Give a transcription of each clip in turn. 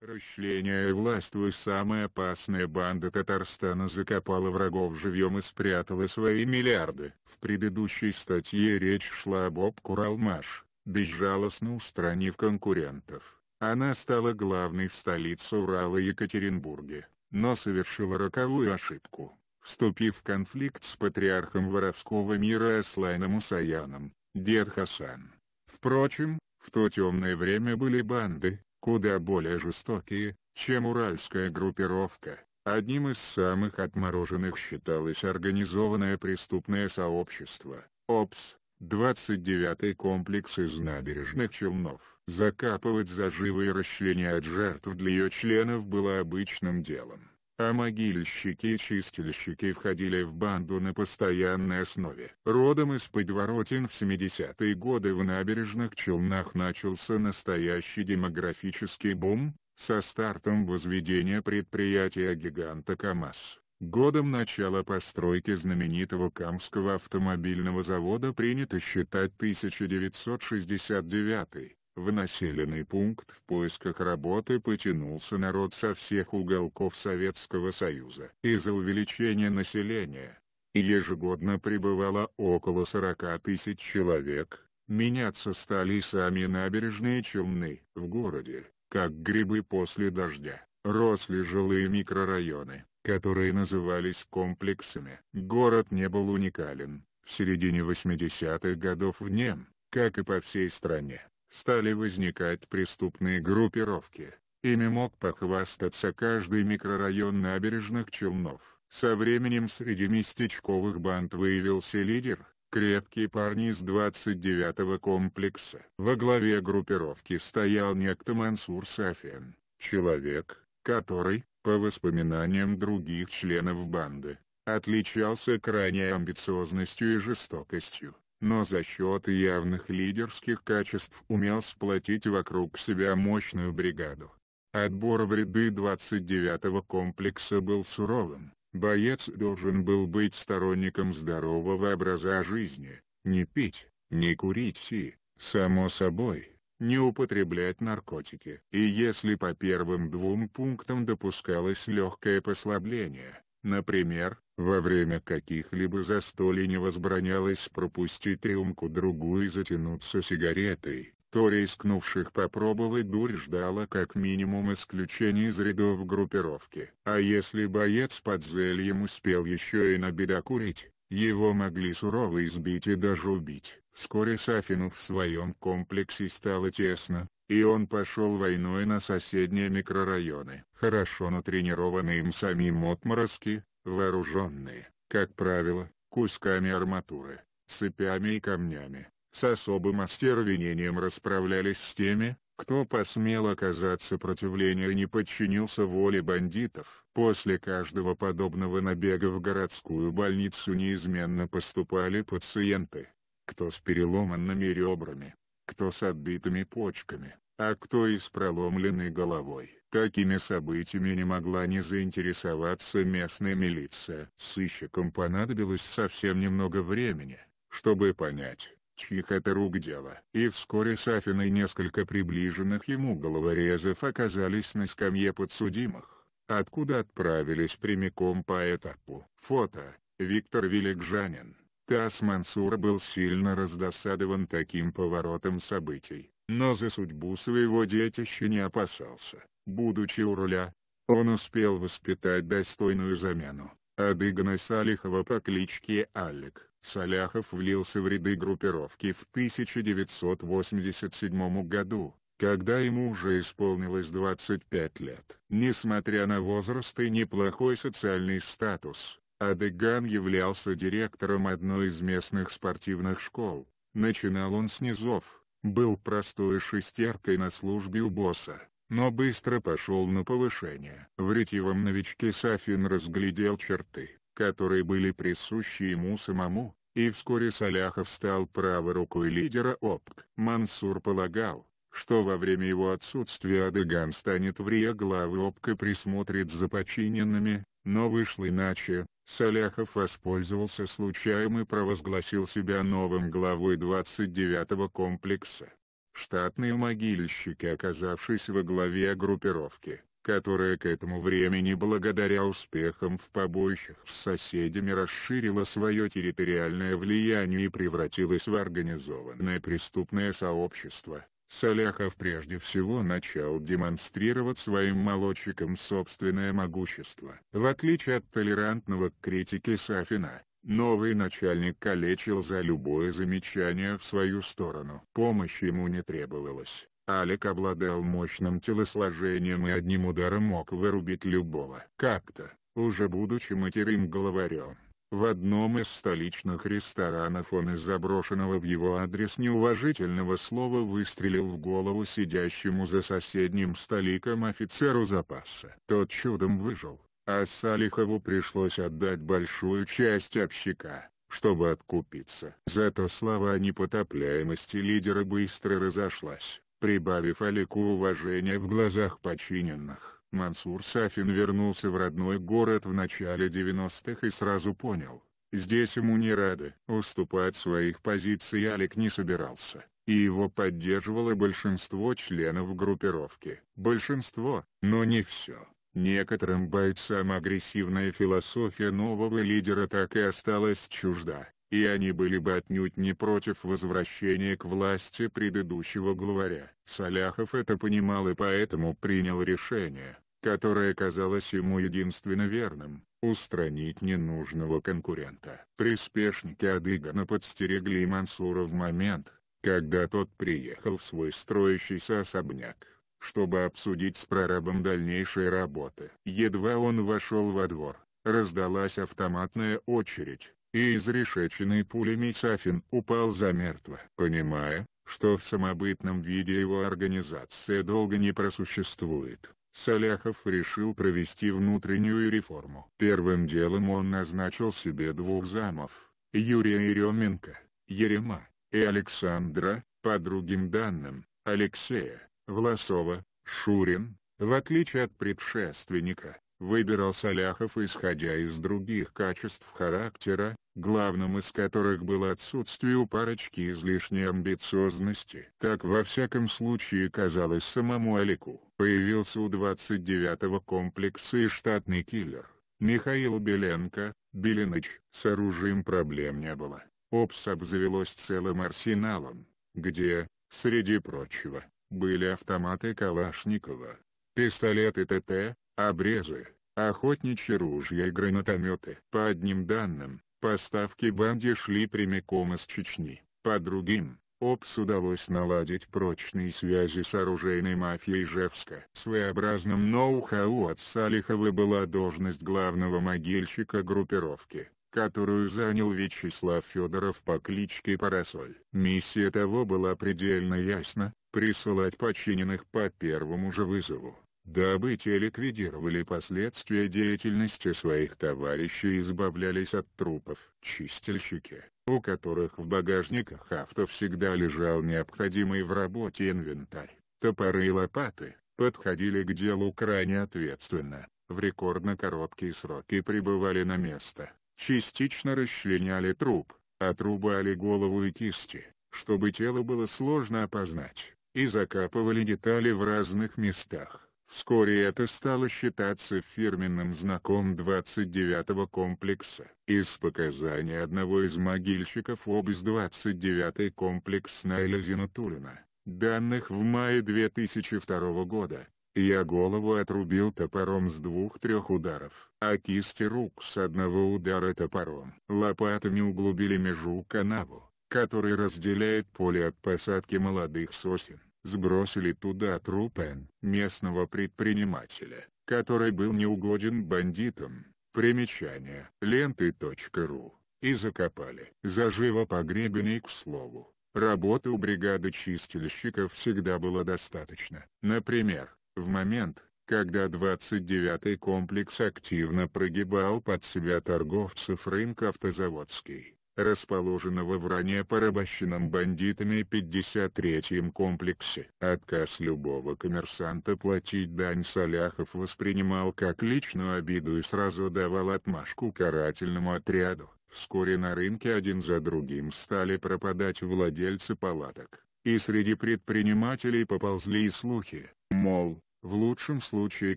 Расчление и властвуя самая опасная банда Татарстана закопала врагов живьем и спрятала свои миллиарды. В предыдущей статье речь шла об Обкуралмаш, безжалостно устранив конкурентов. Она стала главной в столице Урала Екатеринбурге, но совершила роковую ошибку, вступив в конфликт с патриархом воровского мира Аслайном Усаяном, дед Хасан. Впрочем, в то темное время были банды, куда более жестокие, чем уральская группировка. Одним из самых отмороженных считалось организованное преступное сообщество, ОПС, 29-й комплекс из набережных Челнов. Закапывать заживо расчленения от жертв для ее членов было обычным делом а могильщики и чистильщики входили в банду на постоянной основе. Родом из Подворотен в 70-е годы в набережных Челнах начался настоящий демографический бум, со стартом возведения предприятия-гиганта КАМАЗ. Годом начала постройки знаменитого Камского автомобильного завода принято считать 1969 в населенный пункт в поисках работы потянулся народ со всех уголков Советского Союза. Из-за увеличения населения ежегодно прибывало около 40 тысяч человек, меняться стали сами набережные Челны. В городе, как грибы после дождя, росли жилые микрорайоны, которые назывались комплексами. Город не был уникален. В середине 80-х годов в нем, как и по всей стране, стали возникать преступные группировки. Ими мог похвастаться каждый микрорайон набережных Челнов. Со временем среди местечковых банд выявился лидер, крепкие парни из 29-го комплекса. Во главе группировки стоял некто Мансур Сафин, человек, который, по воспоминаниям других членов банды, отличался крайней амбициозностью и жестокостью но за счет явных лидерских качеств умел сплотить вокруг себя мощную бригаду. Отбор в ряды 29-го комплекса был суровым. Боец должен был быть сторонником здорового образа жизни, не пить, не курить и, само собой, не употреблять наркотики. И если по первым двум пунктам допускалось легкое послабление, например, во время каких-либо застолий не возбранялось пропустить рюмку-другую и затянуться сигаретой, то рискнувших попробовать дурь ждало как минимум исключение из рядов группировки. А если боец под зельем успел еще и набедокурить, его могли сурово избить и даже убить. Вскоре Сафину в своем комплексе стало тесно, и он пошел войной на соседние микрорайоны. Хорошо натренированные им самим отморозки, вооруженные, как правило, кусками арматуры, цепями и камнями, с особым остервенением расправлялись с теми, кто посмел оказать сопротивление и не подчинился воле бандитов. После каждого подобного набега в городскую больницу неизменно поступали пациенты, кто с переломанными ребрами, кто с отбитыми почками, а кто и с проломленной головой. Такими событиями не могла не заинтересоваться местная милиция. Сыщикам понадобилось совсем немного времени, чтобы понять, чьих это рук дело. И вскоре Сафин и несколько приближенных ему головорезов оказались на скамье подсудимых, откуда отправились прямиком по этапу. Фото. Виктор Великжанин. Тасс Мансур был сильно раздосадован таким поворотом событий но за судьбу своего детища не опасался. Будучи у руля, он успел воспитать достойную замену, Адыгана Салихова по кличке Алик. Саляхов влился в ряды группировки в 1987 году, когда ему уже исполнилось 25 лет. Несмотря на возраст и неплохой социальный статус, Адыган являлся директором одной из местных спортивных школ. Начинал он с низов, был простой шестеркой на службе у босса, но быстро пошел на повышение. В ретивом новичке Сафин разглядел черты, которые были присущи ему самому, и вскоре Саляхов стал правой рукой лидера ОПК. Мансур полагал, что во время его отсутствия Адыган станет в главы ОПК и присмотрит за подчиненными, но вышло иначе, Саляхов воспользовался случаем и провозгласил себя новым главой 29-го комплекса. Штатные могильщики оказавшись во главе группировки, которая к этому времени благодаря успехам в побоищах с соседями расширила свое территориальное влияние и превратилась в организованное преступное сообщество, Саляхов прежде всего начал демонстрировать своим молодчикам собственное могущество. В отличие от толерантного критики Сафина, новый начальник калечил за любое замечание в свою сторону. Помощь ему не требовалась. Алик обладал мощным телосложением и одним ударом мог вырубить любого. Как-то, уже будучи матерым-главарем, в одном из столичных ресторанов он из заброшенного в его адрес неуважительного слова выстрелил в голову сидящему за соседним столиком офицеру запаса. Тот чудом выжил, а Салихову пришлось отдать большую часть общака, чтобы откупиться. Зато слова о непотопляемости лидера быстро разошлась, прибавив Алику уважения в глазах подчиненных. Мансур Сафин вернулся в родной город в начале 90-х и сразу понял, здесь ему не рады. Уступать своих позиций Алик не собирался, и его поддерживало большинство членов группировки. Большинство, но не все. Некоторым бойцам агрессивная философия нового лидера так и осталась чужда и они были бы отнюдь не против возвращения к власти предыдущего главаря. Саляхов это понимал и поэтому принял решение, которое казалось ему единственно верным – устранить ненужного конкурента. Приспешники Адыгана подстерегли Мансура в момент, когда тот приехал в свой строящийся особняк, чтобы обсудить с прорабом дальнейшие работы. Едва он вошел во двор, раздалась автоматная очередь, и изрешеченный пулями Сафин упал замертво. Понимая, что в самобытном виде его организация долго не просуществует, Саляхов решил провести внутреннюю реформу. Первым делом он назначил себе двух замов, Юрия Еременко, Ерема, и Александра, по другим данным, Алексея, Власова, Шурин, в отличие от предшественника, выбирал Саляхов исходя из других качеств характера, главным из которых было отсутствие у парочки излишней амбициозности. так во всяком случае казалось самому Алику, появился у 29-го комплекса и штатный киллер. Михаил Беленко, Беленыч, с оружием проблем не было. Опс обзавелось целым арсеналом, где, среди прочего, были автоматы Калашникова, пистолеты ТТ, обрезы, охотничьи ружья и гранатометы. По одним данным, Поставки банде шли прямиком из Чечни. По другим, ОПС удалось наладить прочные связи с оружейной мафией Жевска. Своеобразным ноу-хау от Салихова была должность главного могильщика группировки, которую занял Вячеслав Федоров по кличке Парасоль. Миссия того была предельно ясна — присылать подчиненных по первому же вызову дабы те ликвидировали последствия деятельности своих товарищей и избавлялись от трупов. Чистильщики, у которых в багажниках авто всегда лежал необходимый в работе инвентарь, топоры и лопаты, подходили к делу крайне ответственно, в рекордно короткие сроки прибывали на место, частично расчленяли труп, отрубали голову и кисти, чтобы тело было сложно опознать, и закапывали детали в разных местах. Вскоре это стало считаться фирменным знаком 29-го комплекса. Из показаний одного из могильщиков обс 29-й комплекс Найля Зинатулина, данных в мае 2002 года, я голову отрубил топором с двух-трех ударов, а кисти рук с одного удара топором. Лопатами углубили межу канаву, который разделяет поле от посадки молодых сосен сбросили туда трупен местного предпринимателя, который был неугоден бандитам. Примечание. Ленты.ру. И закопали. Заживо погребенный к слову. Работы у бригады чистильщиков всегда было достаточно. Например, в момент, когда 29-й комплекс активно прогибал под себя торговцев рынка автозаводский, расположенного в ранее порабощенном бандитами 53-м комплексе. Отказ любого коммерсанта платить дань Соляхов воспринимал как личную обиду и сразу давал отмашку карательному отряду. Вскоре на рынке один за другим стали пропадать владельцы палаток, и среди предпринимателей поползли и слухи, мол, в лучшем случае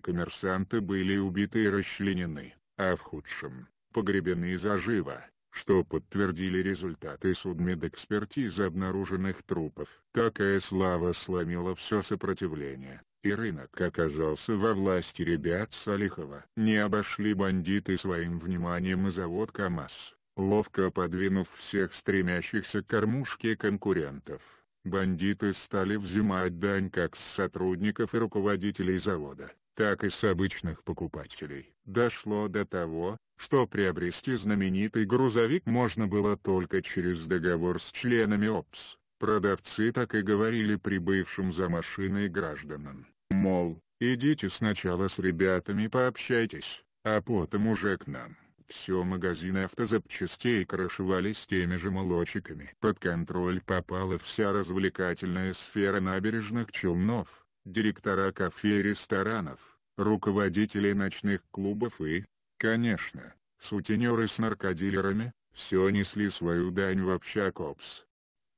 коммерсанты были убиты и расчленены, а в худшем — погребены заживо что подтвердили результаты судмедэкспертизы обнаруженных трупов. Такая слава сломила все сопротивление, и рынок оказался во власти ребят Салихова. Не обошли бандиты своим вниманием и завод КАМАЗ, ловко подвинув всех стремящихся к кормушке конкурентов. Бандиты стали взимать дань как с сотрудников и руководителей завода, так и с обычных покупателей дошло до того, что приобрести знаменитый грузовик можно было только через договор с членами ОПС. Продавцы так и говорили прибывшим за машиной гражданам, мол, идите сначала с ребятами пообщайтесь, а потом уже к нам. Все магазины автозапчастей крышевались теми же молочиками. Под контроль попала вся развлекательная сфера набережных Челнов, директора кафе и ресторанов руководителей ночных клубов и, конечно, сутенеры с наркодилерами, все несли свою дань в общакопс.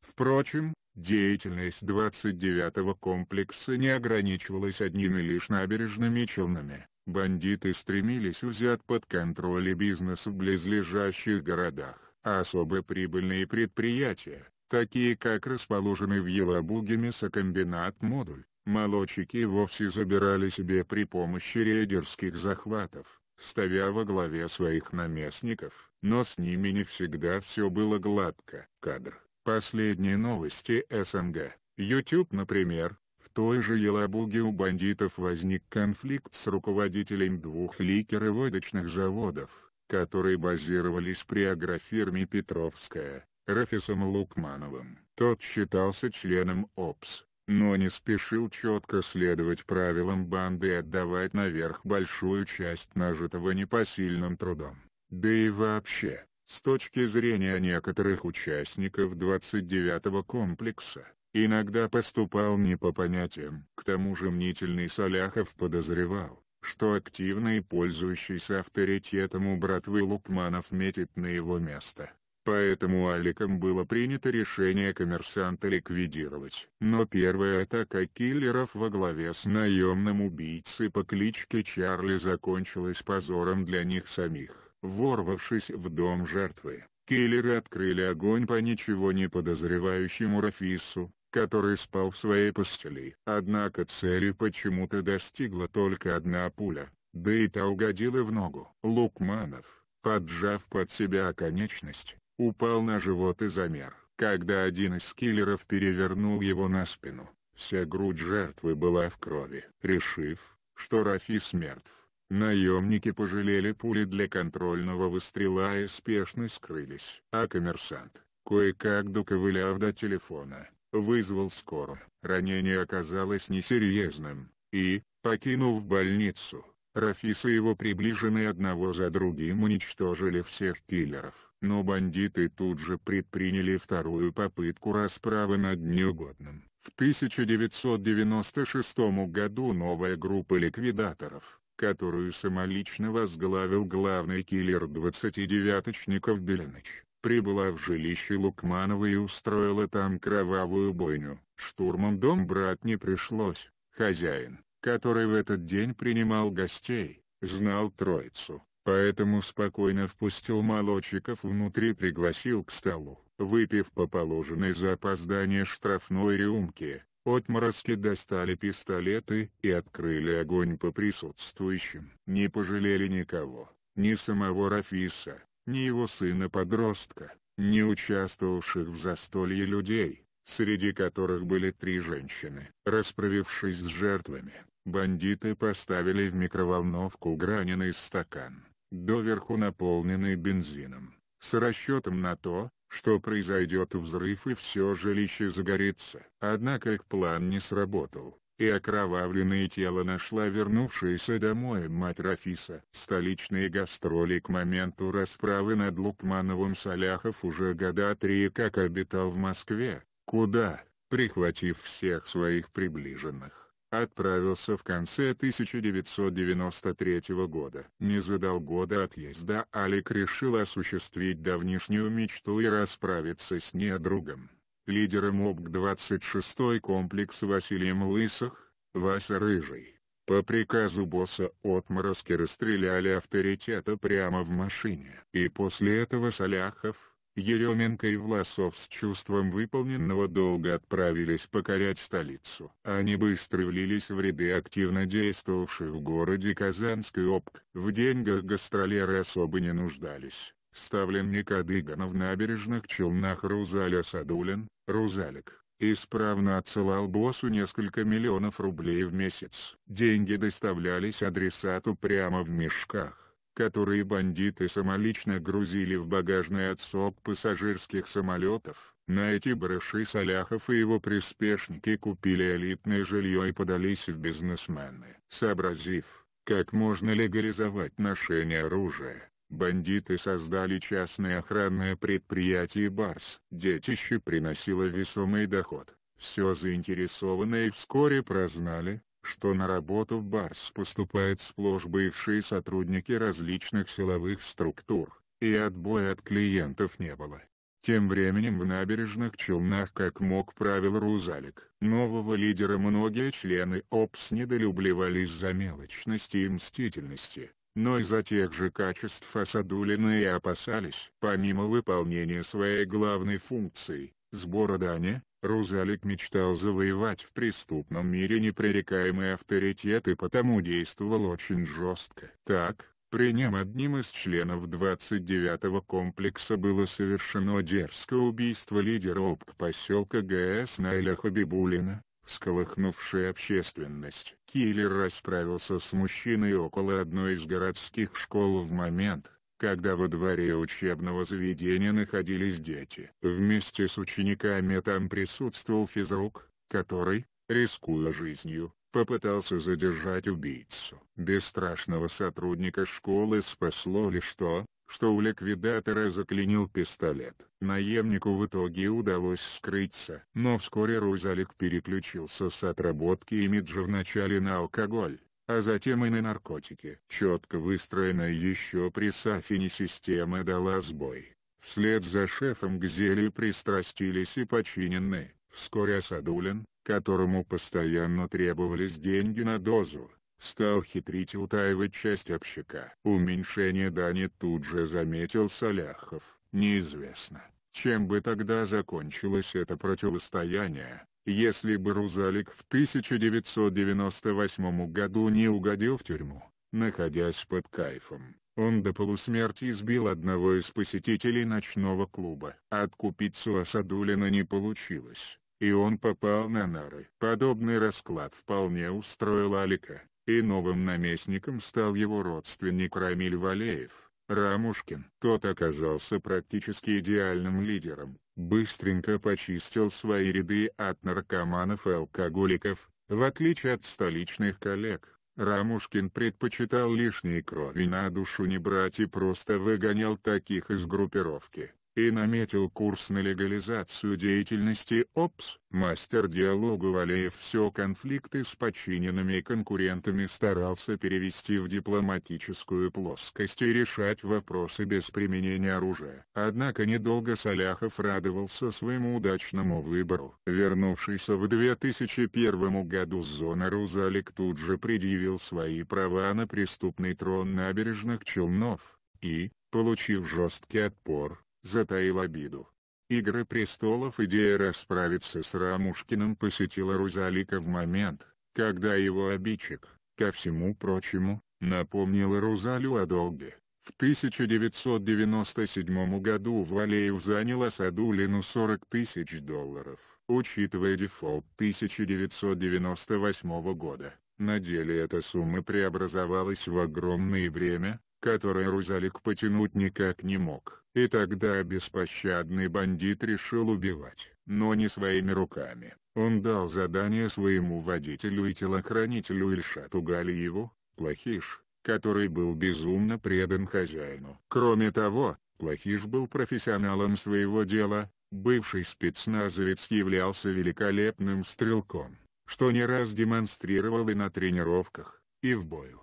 Впрочем, деятельность 29-го комплекса не ограничивалась одними лишь набережными Челнами. Бандиты стремились взять под контроль бизнес в близлежащих городах, особо прибыльные предприятия, такие как расположенный в Елабуге мясокомбинат «Модуль», Молочики вовсе забирали себе при помощи рейдерских захватов, ставя во главе своих наместников, но с ними не всегда все было гладко. Кадр. Последние новости СНГ. YouTube, например, в той же Елабуге у бандитов возник конфликт с руководителем двух ликер водочных заводов, которые базировались при агрофирме Петровская, Рафисом Лукмановым. Тот считался членом ОПС, но не спешил четко следовать правилам банды и отдавать наверх большую часть нажитого непосильным трудом. Да и вообще, с точки зрения некоторых участников 29-го комплекса, иногда поступал не по понятиям. К тому же мнительный Соляхов подозревал, что активный пользующийся авторитетом у братвы Лукманов метит на его место. Поэтому Аликом было принято решение коммерсанта ликвидировать. Но первая атака киллеров во главе с наемным убийцей по кличке Чарли закончилась позором для них самих. Ворвавшись в дом жертвы, киллеры открыли огонь по ничего не подозревающему Рафису, который спал в своей постели. Однако цели почему-то достигла только одна пуля, да и та угодила в ногу. Лукманов, поджав под себя конечность, упал на живот и замер, когда один из киллеров перевернул его на спину. Вся грудь жертвы была в крови. Решив, что Рафис мертв, наемники пожалели пули для контрольного выстрела и спешно скрылись. А коммерсант, кое-как доковыляв до телефона, вызвал скорую. Ранение оказалось несерьезным, и, покинув больницу, Рафис и его приближенные одного за другим уничтожили всех киллеров. Но бандиты тут же предприняли вторую попытку расправы над неугодным. В 1996 году новая группа ликвидаторов, которую самолично возглавил главный киллер 29-очников Беленыч, прибыла в жилище Лукманова и устроила там кровавую бойню. Штурмом дом брать не пришлось, хозяин, который в этот день принимал гостей, знал троицу, Поэтому спокойно впустил молодчиков внутрь и пригласил к столу. Выпив по положенной за опоздание штрафной рюмке, отморозки достали пистолеты и открыли огонь по присутствующим. Не пожалели никого, ни самого Рафиса, ни его сына-подростка, ни участвовавших в застолье людей, среди которых были три женщины. Расправившись с жертвами, бандиты поставили в микроволновку граненый стакан доверху наполненный бензином, с расчетом на то, что произойдет взрыв и все жилище загорится. Однако их план не сработал, и окровавленное тело нашла вернувшаяся домой мать Рафиса. Столичные гастроли к моменту расправы над Лукмановым Соляхов уже года три как обитал в Москве, куда, прихватив всех своих приближенных. Отправился в конце 1993 года. Не задал года отъезда Алик решил осуществить давнишнюю мечту и расправиться с недругом. Лидером ОБК-26 комплекс Василием Лысых, Вася Рыжий. По приказу босса отморозки расстреляли авторитета прямо в машине. И после этого Саляхов, Еременко и Власов с чувством выполненного долга отправились покорять столицу. Они быстро влились в ряды активно действовавшей в городе Казанской ОПК. В деньгах гастролеры особо не нуждались. Ставленник Адыгана в набережных Челнах Рузаля Садулин, Рузалик, исправно отсылал боссу несколько миллионов рублей в месяц. Деньги доставлялись адресату прямо в мешках которые бандиты самолично грузили в багажный отсек пассажирских самолетов. На эти барыши Саляхов и его приспешники купили элитное жилье и подались в бизнесмены. Сообразив, как можно легализовать ношение оружия, бандиты создали частное охранное предприятие «Барс». Детище приносило весомый доход. Все заинтересованные вскоре прознали, что на работу в БАРС поступают сплошь бывшие сотрудники различных силовых структур, и отбоя от клиентов не было. Тем временем в набережных Челнах как мог правил Рузалик. Нового лидера многие члены ОПС недолюбливали из-за мелочности и мстительности, но из-за тех же качеств Асадулина и опасались. Помимо выполнения своей главной функции, сбора дани, Рузалик мечтал завоевать в преступном мире непререкаемый авторитет и потому действовал очень жестко. Так, при нем одним из членов 29-го комплекса было совершено дерзкое убийство лидера ОПК поселка ГС Найля Хабибулина, всколыхнувшая общественность. Киллер расправился с мужчиной около одной из городских школ в момент, когда во дворе учебного заведения находились дети. Вместе с учениками там присутствовал физрук, который, рискуя жизнью, попытался задержать убийцу. Бесстрашного сотрудника школы спасло лишь то, что у ликвидатора заклинил пистолет. Наемнику в итоге удалось скрыться, но вскоре Рузалик переключился с отработки имиджа вначале на алкоголь а затем и на наркотики. Четко выстроенная еще при Сафине система дала сбой. Вслед за шефом к зелью пристрастились и починенные. Вскоре Асадулин, которому постоянно требовались деньги на дозу, стал хитрить и утаивать часть общака. Уменьшение дани тут же заметил Соляхов. Неизвестно, чем бы тогда закончилось это противостояние, если бы Рузалик в 1998 году не угодил в тюрьму, находясь под кайфом. Он до полусмерти избил одного из посетителей ночного клуба. Откупиться у Асадулина не получилось, и он попал на нары. Подобный расклад вполне устроил Алика, и новым наместником стал его родственник Рамиль Валеев. Рамушкин. Тот оказался практически идеальным лидером, быстренько почистил свои ряды от наркоманов и алкоголиков, в отличие от столичных коллег. Рамушкин предпочитал лишней крови на душу не брать и просто выгонял таких из группировки и наметил курс на легализацию деятельности ОПС, мастер диалога Валеев все конфликты с подчиненными конкурентами старался перевести в дипломатическую плоскость и решать вопросы без применения оружия. Однако недолго Соляхов радовался своему удачному выбору. Вернувшийся в 2001 году с зоны Рузалик тут же предъявил свои права на преступный трон набережных Челнов и, получив жесткий отпор, затаил обиду. «Игры престолов» идея расправиться с Рамушкиным посетила Рузалика в момент, когда его обидчик, ко всему прочему, напомнил Рузалю о долге. В 1997 году Валеев занял Асадулину 40 тысяч долларов. Учитывая дефолт 1998 года, на деле эта сумма преобразовалась в огромное бремя, которое Рузалик потянуть никак не мог. И тогда беспощадный бандит решил убивать, но не своими руками. Он дал задание своему водителю и телохранителю Ильшату Галиеву, Плохиш, который был безумно предан хозяину. Кроме того, Плохиш был профессионалом своего дела, бывший спецназовец являлся великолепным стрелком, что не раз демонстрировал и на тренировках, и в бою.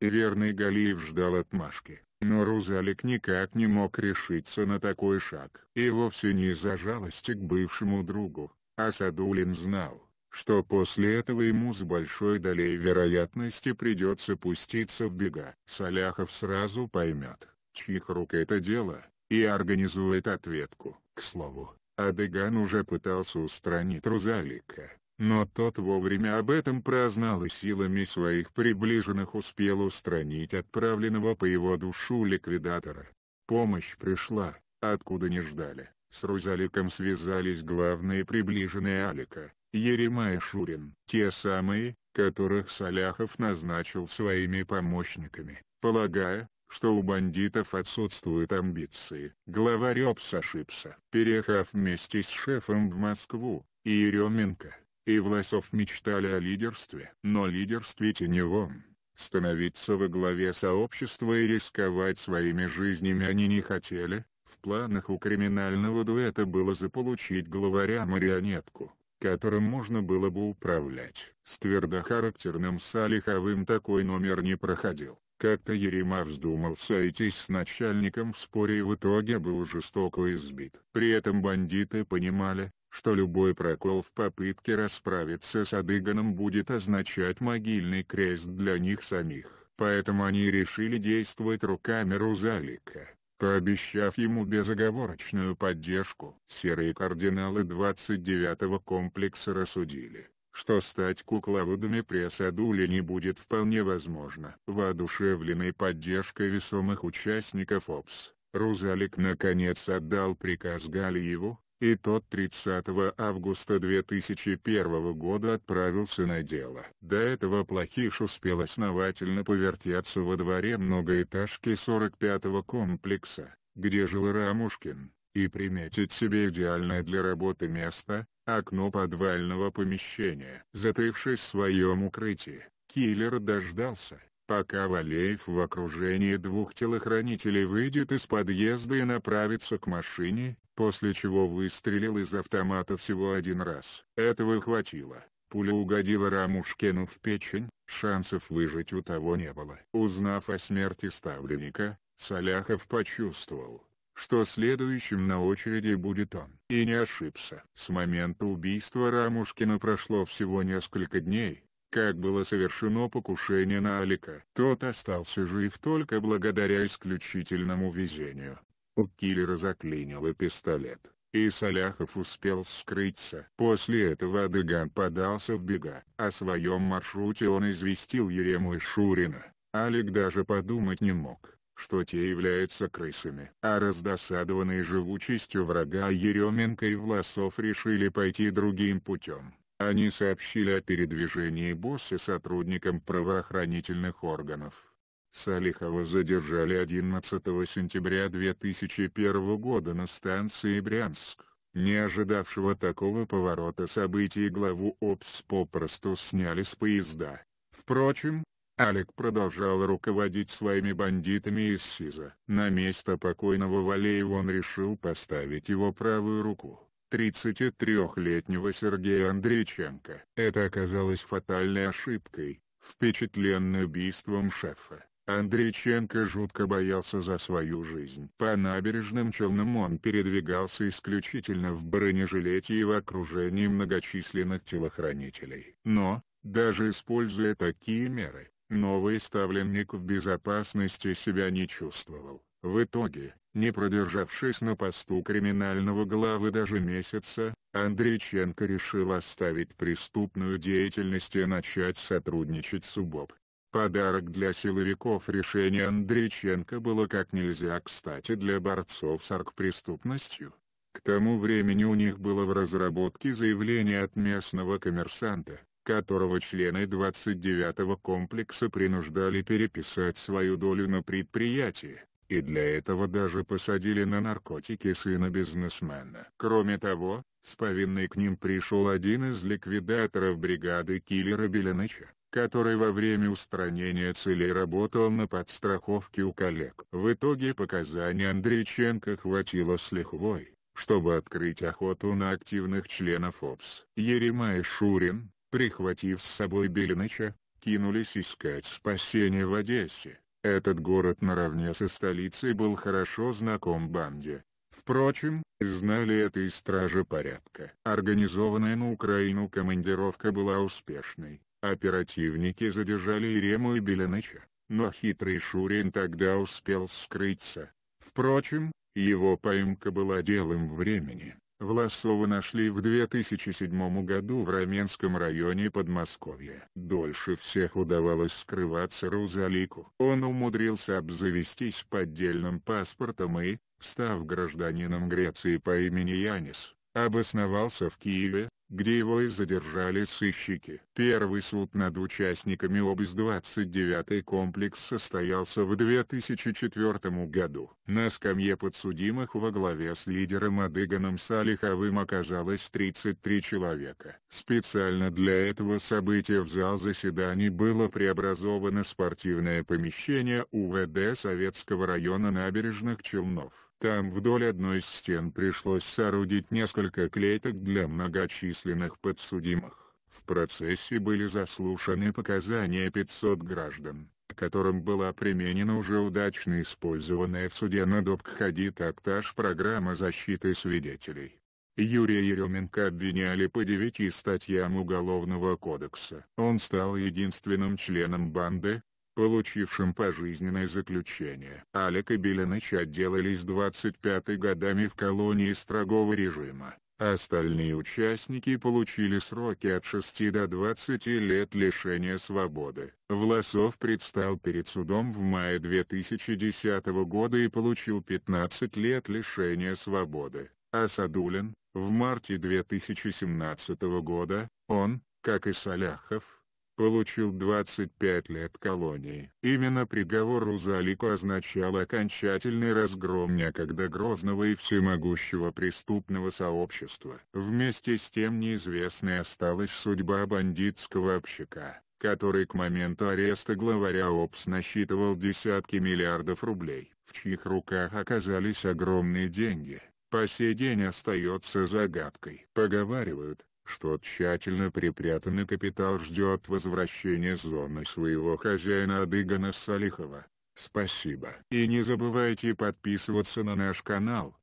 Верный Галиев ждал отмашки, но Рузалик никак не мог решиться на такой шаг. И вовсе не из-за жалости к бывшему другу, а Садулин знал, что после этого ему с большой долей вероятности придется пуститься в бега. Соляхов сразу поймет, чьих рук это дело, и организует ответку. К слову, Адыган уже пытался устранить Рузалика, но тот вовремя об этом прознал и силами своих приближенных успел устранить отправленного по его душу ликвидатора. Помощь пришла, откуда не ждали. С Рузаликом связались главные приближенные Алика, Ерема и Шурин. Те самые, которых Саляхов назначил своими помощниками, полагая, что у бандитов отсутствуют амбиции. Главарь ОПС ошибся. Переехав вместе с шефом в Москву, и Еременко и Власов мечтали о лидерстве. Но лидерстве теневом. Становиться во главе сообщества и рисковать своими жизнями они не хотели. В планах у криминального дуэта было заполучить главаря-марионетку, которым можно было бы управлять. С твердохарактерным Салиховым такой номер не проходил. Как-то Ерема вздумал сойтись с начальником в споре и в итоге был жестоко избит. При этом бандиты понимали, что любой прокол в попытке расправиться с Адыганом будет означать могильный крест для них самих. Поэтому они решили действовать руками Рузалика, пообещав ему безоговорочную поддержку. Серые кардиналы 29-го комплекса рассудили, что стать кукловодами при Дули не будет вполне возможно. Воодушевленной поддержкой весомых участников ОПС, Рузалик наконец отдал приказ Галиеву, и тот 30 августа 2001 года отправился на дело. До этого Плохиш успел основательно повертеться во дворе многоэтажки 45-го комплекса, где жил Рамушкин, и приметить себе идеальное для работы место, окно подвального помещения. Затывшись в своем укрытии, киллер дождался, пока Валеев в окружении двух телохранителей выйдет из подъезда и направится к машине, после чего выстрелил из автомата всего один раз. Этого хватило. Пуля угодила Рамушкину в печень, шансов выжить у того не было. Узнав о смерти ставленника, Соляхов почувствовал, что следующим на очереди будет он. И не ошибся. С момента убийства Рамушкина прошло всего несколько дней, как было совершено покушение на Алика. Тот остался жив только благодаря исключительному везению. У киллера заклинил пистолет, и Саляхов успел скрыться. После этого Адыган подался в бега. О своем маршруте он известил Ерему и Шурина. Алик даже подумать не мог, что те являются крысами. А раздосадованные живучестью врага Еременко и Власов решили пойти другим путем. Они сообщили о передвижении босса сотрудникам правоохранительных органов. Салихова задержали 11 сентября 2001 года на станции Брянск. Не ожидавшего такого поворота событий главу ОПС попросту сняли с поезда. Впрочем, Алик продолжал руководить своими бандитами из СИЗа. На место покойного Валеева он решил поставить его правую руку. 33-летнего Сергея Андрейченко. Это оказалось фатальной ошибкой, впечатленный убийством шефа. Андрейченко жутко боялся за свою жизнь. По набережным челнам он передвигался исключительно в бронежилете и в окружении многочисленных телохранителей. Но, даже используя такие меры, новый ставленник в безопасности себя не чувствовал. В итоге, не продержавшись на посту криминального главы даже месяца, Андрейченко решил оставить преступную деятельность и начать сотрудничать с УБОП. Подарок для силовиков решение Андрейченко было как нельзя кстати для борцов с аркпреступностью. К тому времени у них было в разработке заявление от местного коммерсанта, которого члены 29-го комплекса принуждали переписать свою долю на предприятие и для этого даже посадили на наркотики сына бизнесмена. Кроме того, с повинной к ним пришел один из ликвидаторов бригады киллера Беляныча, который во время устранения целей работал на подстраховке у коллег. В итоге показаний Андрейченко хватило с лихвой, чтобы открыть охоту на активных членов ОПС. Ерема и Шурин, прихватив с собой Беляныча, кинулись искать спасения в Одессе. Этот город наравне со столицей был хорошо знаком банде. Впрочем, знали это и стражи порядка. Организованная на Украину командировка была успешной. Оперативники задержали Ирему и Беляныча, но хитрый Шурин тогда успел скрыться. Впрочем, его поимка была делом времени. Власова нашли в 2007 году в Раменском районе Подмосковья. Дольше всех удавалось скрываться Рузалику. Он умудрился обзавестись поддельным паспортом и, став гражданином Греции по имени Янис, обосновался в Киеве, где его и задержали сыщики. Первый суд над участниками обыс 29 комплекс состоялся в 2004 году. На скамье подсудимых во главе с лидером Адыганом Салиховым оказалось 33 человека. Специально для этого события в зал заседаний было преобразовано спортивное помещение УВД Советского района набережных Челнов. Там вдоль одной из стен пришлось соорудить несколько клеток для многочисленных подсудимых. В процессе были заслушаны показания 500 граждан, которым была применена уже удачно использованная в суде на Добхади Такташ программа защиты свидетелей. Юрия Еременко обвиняли по девяти статьям Уголовного кодекса. Он стал единственным членом банды, получившим пожизненное заключение. Алик и Белиныч отделались 25 годами в колонии строгого режима. Остальные участники получили сроки от 6 до 20 лет лишения свободы. Власов предстал перед судом в мае 2010 года и получил 15 лет лишения свободы. А Садулин, в марте 2017 года, он, как и Саляхов, получил 25 лет колонии. Именно приговор Рузалику означал окончательный разгром некогда грозного и всемогущего преступного сообщества. Вместе с тем неизвестной осталась судьба бандитского общака который к моменту ареста главаря ОПС насчитывал десятки миллиардов рублей, в чьих руках оказались огромные деньги, по сей день остается загадкой. Поговаривают, что тщательно припрятанный капитал ждет возвращения зоны своего хозяина Адыгана Салихова. Спасибо. И не забывайте подписываться на наш канал.